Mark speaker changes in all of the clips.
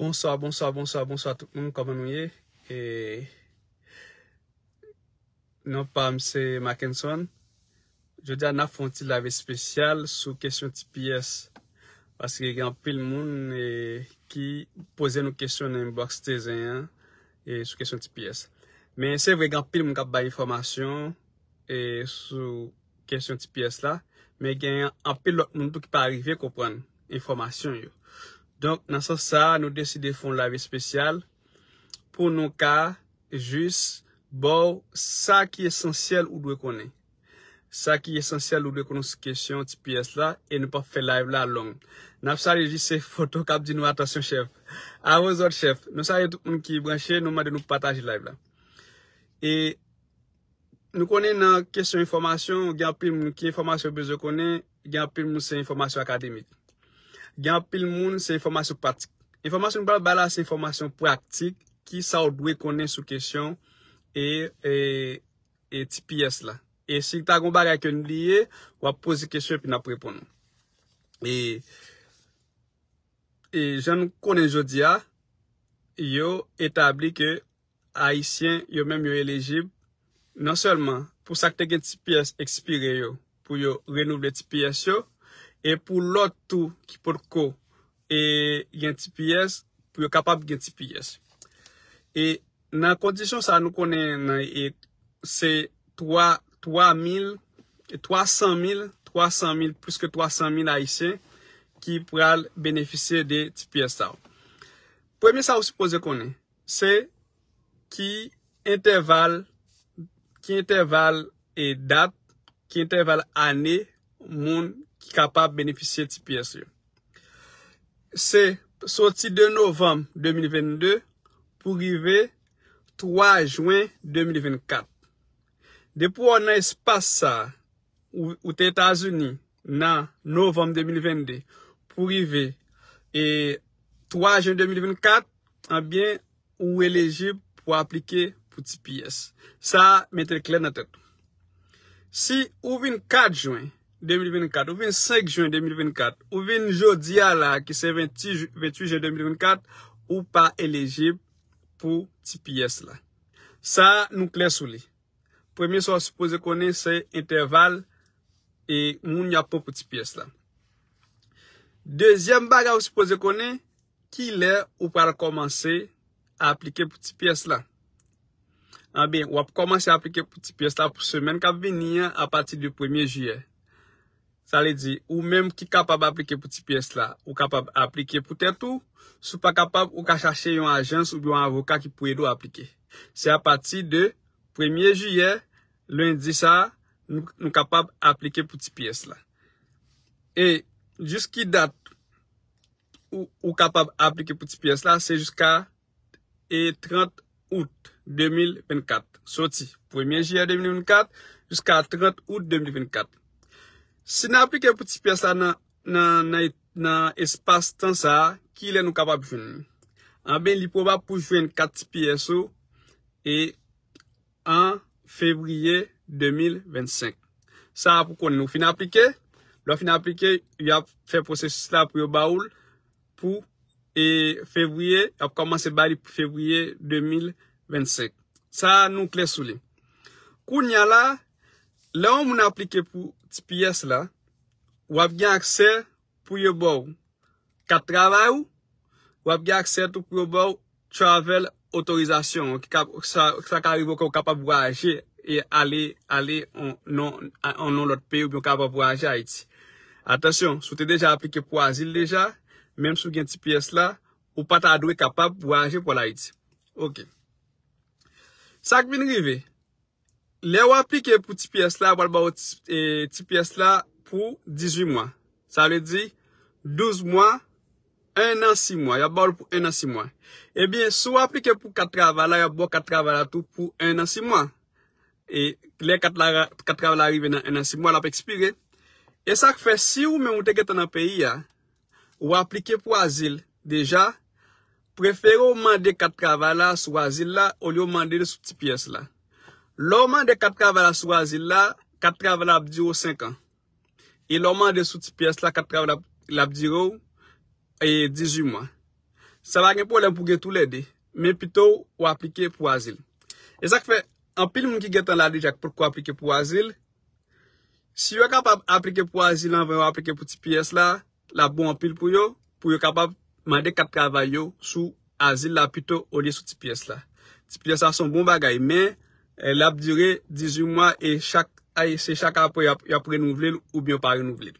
Speaker 1: Bonsoy, bonsoy, bonsoy, bonsoy tout moun koman moun ye. Non pa mse Mackinson. Je di an ap fonti la ve spesyal sou kesyon TPS. Paske gen ap pil moun ki pose nou kesyon mwen mboks tezen. Sou kesyon TPS. Men se ve gen ap pil moun kap ba informasyon. Sou kesyon TPS la. Men gen ap pil lout moun tou ki pa arrive kopwenn. Informasyon yo. Donk nan sa sa nou deside fon lavi spesyal pou nou ka jis bov sa ki esensyel ou dwe kone. Sa ki esensyel ou dwe konon se kesyon ti piyes la e nou pa fe laiv la long. Nap sa rejise fotokap di nou atasyon chef. Avon zot chef, nou sa yon tout moun ki branche nou maden nou pataj laiv la. E nou kone nan kesyon informasyon, genpil moun ki informasyon bezo kone, genpil moun se informasyon akademik. gen apil moun se informasyon pratik. Informasyon mou bal bala se informasyon pratik ki sa ou dwe konen sou kesyon e, e, e TPS la. E si ta kon baga ak yon liye, wap posi kesyon pi nap repon. E e jen konen jodi a, yo etabli ke Haitien yo menm yo elegib nan selman pou sakte gen TPS ekspire yo pou yo renouble TPS yo E pou lot tou ki pou rko e gen TPS, pou yo kapap gen TPS. E nan kondisyon sa nou konen nan e, se 3,000, 300,000, 300,000, plus ke 300,000 aise ki pral benefise de TPS sa ou. Premi sa ou si pose konen, se ki interval, ki interval e dat, ki interval ane moun ane. ki kapap benefisye TPS yo. Se soti de novem 2022, pou rive 3 juen 2024. Depou anan espasa ou te Etasuni nan novem 2022, pou rive 3 juen 2024, anbyen ou elejib pou aplike pou TPS. Sa metre klen natatou. Si ou vin 4 juen, 2024, ou vin 5 juan 2024, ou vin jodi a la ki se 28 juan 2024, ou pa elejib pou ti piyes la. Sa nou kles ou li. Premye sou a si pose konen se interval e moun ya pou pou ti piyes la. Dezyem baga ou si pose konen, ki le ou pa la komanse a aplike pou ti piyes la. A ah ben, ou a komanse a aplike pou ti piyes la pou semen ka veni a pati de premier juye. Sa li di, ou menm ki kapab aplike pou ti piyes la, ou kapab aplike pou tentou, sou pa kapab ou ka chache yon ajans ou yon avoka ki pou edo aplike. Se a pati de premye juyen, lundi sa, nou kapab aplike pou ti piyes la. E, jous ki dat ou kapab aplike pou ti piyes la, se jouska e 30 out 2024. Soti, premye juyen 2024, jouska 30 out 2024. Se na aplike pou ti piye sa nan espas tan sa, ki le nou kapap jouni? A ben, li pou ba pou jouni kat piye sou e an fevriye 2025. Sa pou kon nou fin aplike? Lo fin aplike, yo ap fè prosesis la pou yo baoul pou e fevriye, ap komanse bali pou fevriye 2025. Sa nou klesou li. Koun ya la, La ou moun aplike pou ti piyes la, wap gen aksel pou yo bou. Ka travay ou, wap gen aksel pou yo bou travel otorizasyon. Ki sa karibou ka w kapab waje e ale anon non lot pe ou bi w kapab waje a iti. Atasyon, sou te deja aplike pou wazil deja, menm sou gen ti piyes la, w pata adwe kapab waje pou la iti. Ok. Sak bin rivey. Le ou aplike pou ti piyes la e, pou 18 mwa. Sa le di 12 mwa, 1 an 6 mwa. Ya ba ou pou 1 an 6 mwa. Ebyen, eh sou aplike pou katravala, ya bo katravala tou pou 1 an 6 mwa. E le katravala arrive 1 an 6 mwa, la pou ekspire. E sa kfe, si ou me mwote getan an peyi ya, ou aplike pou azil, deja, prefero mande katravala sou azil la, ou li yo mande sou ti piyes la. Louman de kat travala sou azil la, kat travala ap diyo 5 an. E louman de sou ti piyes la, kat travala ap diyo, e 18 man. Sa la gen poulem pou gen tou lede, men pito ou aplike pou azil. E sak fe, an pil moun ki gen tan la de jak pouko aplike pou azil, si yo kap ap aplike pou azil an ven ou aplike pou ti piyes la, la bon pil pou yo, pou yo kapap mande kat travayo sou azil la pito ou de sou ti piyes la. Ti piyes la son bon bagay, men... El eh, ap dure 18 mwa e chak a ah, ese chak ap renouvlil ou byon pa renouvlil.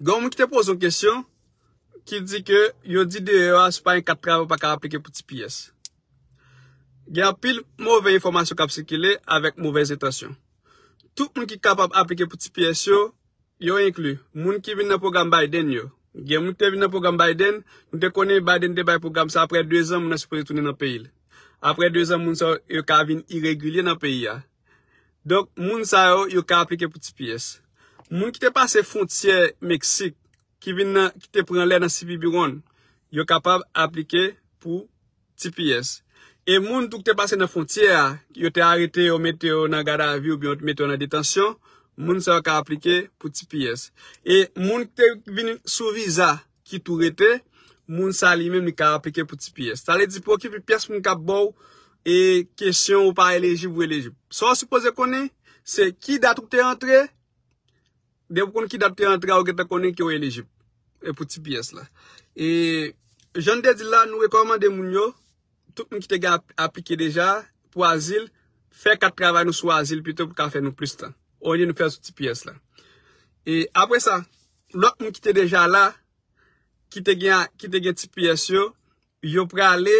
Speaker 1: Gon mwen ki te pose e un kesyon ki di ke yon di de yo aspa yon kat trav pa ka aplike pou ti piyes. Gen apil mouve informasyon kap sekele avèk mouve zetasyon. Tout mwen ki kap ap aplike pou ti piyes yo, yo inklu. Mwen ki vin nan program Biden yo. Gen mwen ki te vin nan program Biden, mwen te konen Biden de bay program sa apre 2 an mwen aspo retounen nan peyil. apre 2 an moun sa yo ka vin iregulye nan peyi ya. Donk moun sa yo yo ka aplike pou TPS. Moun ki te pase fontye Meksik ki te pren lè nan Sibibiron, yo kapab aplike pou TPS. E moun tou ki te pase nan fontye ya, yo te arete yo meteo nan gara vi ou meteo nan detansyon, moun sa yo ka aplike pou TPS. E moun ki te vin sou viza ki tou rete, moun sa li men mi ka aplike pou ti piyes. Sa le di pou ki piyes pou moun ka bou e kesyon ou pa elejib ou elejib. So se pou se konen, se ki datu pou te antre, de pou konen ki datu pou te antre ou ki ta konen ki ou elejib. E pou ti piyes la. E jan de di la nou rekomande moun yo tout moun ki te ga aplike deja pou asil, fek a travay nou sou asil pi te pou ka fe nou plus ta. Oye nou pe sou ti piyes la. E apre sa, lò moun ki te deja la, Kite gen TPS yo, yo pre ale,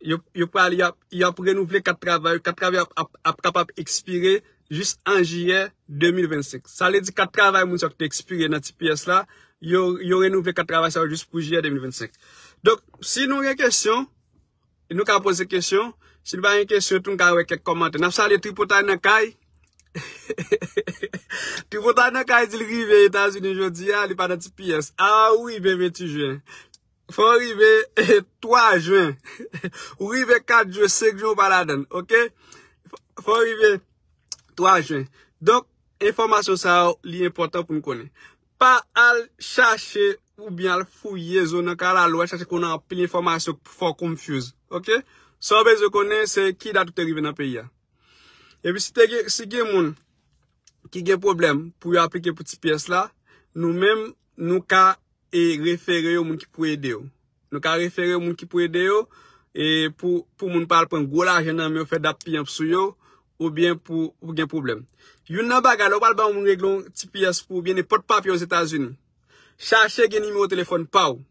Speaker 1: yo pre ale, yo pre renouvle kat travay, yo kat travay ap kap ap ekspire jist an jye 2026. Sa le di kat travay mounsok te ekspire nan TPS la, yo renouvle kat travay sa yo jist pou jye 2026. Dok, si nou yon kesyon, nou ka pose kesyon, si nou yon kesyon, ton ka weke komante. Nafsa le tripotay nan kaye? Ti wotan nan ka e di li rive e tansi ni jodi a li pa nan ti piyes A ou ibe meti jwen Fon rive 3 jwen Ou rive 4 jwen, 5 jwen ou pa la den Fon rive 3 jwen Donk, informasyon sa ou li important pou m konen Pa al chache ou bien al fouye zo nan ka la lwa chache konan apil informasyon pou fò konfuse Ok, sobe zyo konen se ki datou te rive nan peyi a E vi si gen moun ki gen problem pou yo aplike pou TPS la, nou menm nou ka e referye ou moun ki pou ede yo. Nou ka referye ou moun ki pou ede yo, e pou moun palpon gwo la, jenan moun fe dat piyamp sou yo, ou bien pou gen problem. Yon nan baga, lopal ban moun reglon TPS pou vye ne pot papi yon Zeta Zuni. Chache gen ime ou telefon, pa ou.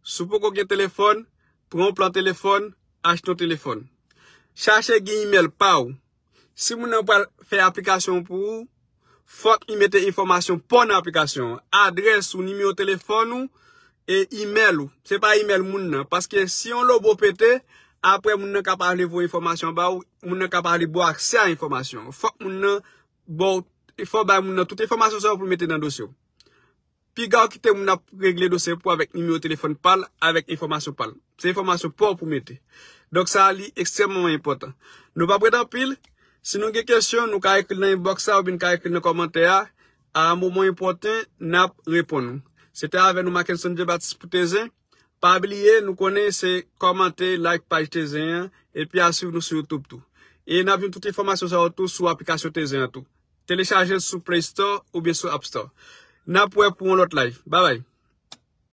Speaker 1: Sou pou kon gen telefon, proun plan telefon, ashton telefon. chache gen email pa ou, si moun nan pou fè aplikasyon pou ou, fòk imete informasyon pou nan aplikasyon, adres ou nimi ou telefon ou, e email ou, se pa email moun nan, paske si yon lò bou pète, apre moun nan kapar li vou informasyon ba ou, moun nan kapar li bou akse an informasyon, fòk moun nan, fòk ba moun nan, tout informasyon sa ou pou imete nan dosyo. Pi gaw ki te moun ap regle dosye pou avèk nime ou telefon pal, avèk informasyon pal. Se informasyon pou pou mette. Dok sa li ekstrem moun mwen impotant. Nou pa bret an pil. Se nou gen kèsyon nou ka ekril nan inbox a ou bin ka ekril nan komantè a. A an moun moun impotant, nap repon nou. Se te avè nou maken son dje batis pou tezen. Pa abliye nou konen se komantè, like, paj tezen. Epi asiv nou sou YouTube tou. E nap joun tout informasyon sa wotou sou aplikasyon tezen a tou. Telechajen sou Play Store ou bin sou App Store. Na pwe pou anot like. Bye bye.